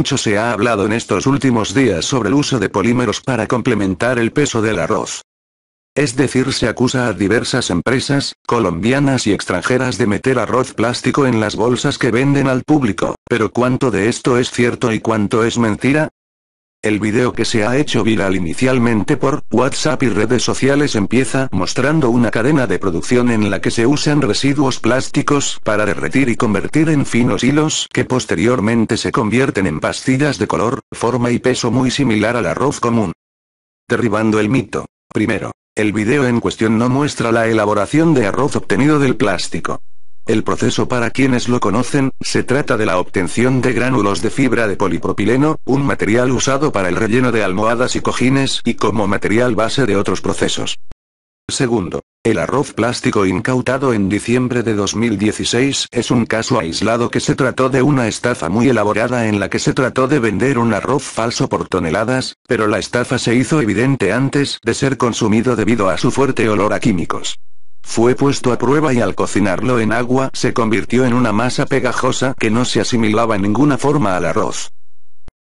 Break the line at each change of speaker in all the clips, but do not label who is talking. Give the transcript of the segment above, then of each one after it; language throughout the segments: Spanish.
Mucho se ha hablado en estos últimos días sobre el uso de polímeros para complementar el peso del arroz. Es decir, se acusa a diversas empresas, colombianas y extranjeras de meter arroz plástico en las bolsas que venden al público, pero ¿cuánto de esto es cierto y cuánto es mentira? El video que se ha hecho viral inicialmente por WhatsApp y redes sociales empieza mostrando una cadena de producción en la que se usan residuos plásticos para derretir y convertir en finos hilos que posteriormente se convierten en pastillas de color, forma y peso muy similar al arroz común. Derribando el mito. Primero, el video en cuestión no muestra la elaboración de arroz obtenido del plástico. El proceso para quienes lo conocen, se trata de la obtención de gránulos de fibra de polipropileno, un material usado para el relleno de almohadas y cojines y como material base de otros procesos. Segundo, el arroz plástico incautado en diciembre de 2016 es un caso aislado que se trató de una estafa muy elaborada en la que se trató de vender un arroz falso por toneladas, pero la estafa se hizo evidente antes de ser consumido debido a su fuerte olor a químicos. Fue puesto a prueba y al cocinarlo en agua se convirtió en una masa pegajosa que no se asimilaba en ninguna forma al arroz.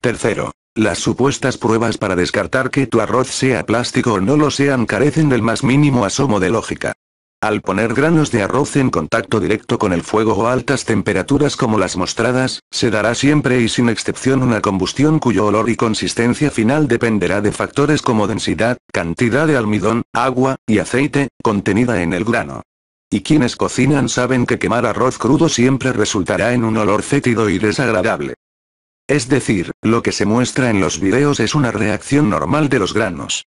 Tercero. Las supuestas pruebas para descartar que tu arroz sea plástico o no lo sean carecen del más mínimo asomo de lógica. Al poner granos de arroz en contacto directo con el fuego o altas temperaturas como las mostradas, se dará siempre y sin excepción una combustión cuyo olor y consistencia final dependerá de factores como densidad, cantidad de almidón, agua, y aceite, contenida en el grano. Y quienes cocinan saben que quemar arroz crudo siempre resultará en un olor fétido y desagradable. Es decir, lo que se muestra en los videos es una reacción normal de los granos.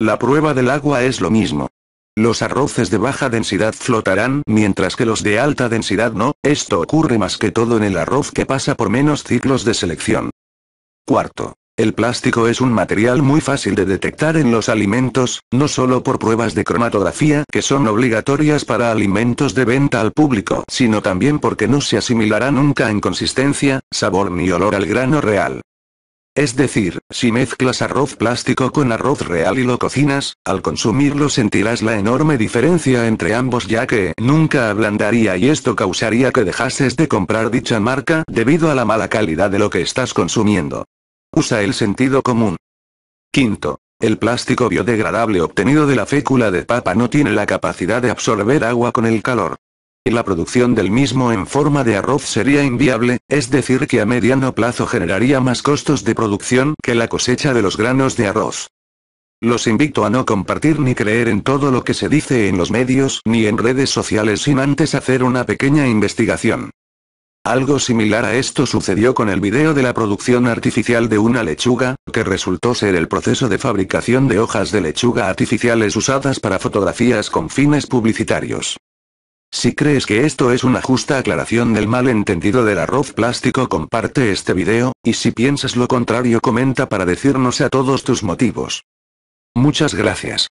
La prueba del agua es lo mismo, los arroces de baja densidad flotarán mientras que los de alta densidad no, esto ocurre más que todo en el arroz que pasa por menos ciclos de selección. Cuarto. El plástico es un material muy fácil de detectar en los alimentos, no solo por pruebas de cromatografía que son obligatorias para alimentos de venta al público, sino también porque no se asimilará nunca en consistencia, sabor ni olor al grano real. Es decir, si mezclas arroz plástico con arroz real y lo cocinas, al consumirlo sentirás la enorme diferencia entre ambos ya que nunca ablandaría y esto causaría que dejases de comprar dicha marca debido a la mala calidad de lo que estás consumiendo. Usa el sentido común. Quinto. El plástico biodegradable obtenido de la fécula de papa no tiene la capacidad de absorber agua con el calor y la producción del mismo en forma de arroz sería inviable, es decir que a mediano plazo generaría más costos de producción que la cosecha de los granos de arroz. Los invito a no compartir ni creer en todo lo que se dice en los medios ni en redes sociales sin antes hacer una pequeña investigación. Algo similar a esto sucedió con el video de la producción artificial de una lechuga, que resultó ser el proceso de fabricación de hojas de lechuga artificiales usadas para fotografías con fines publicitarios. Si crees que esto es una justa aclaración del malentendido del arroz plástico comparte este video, y si piensas lo contrario comenta para decirnos a todos tus motivos. Muchas gracias.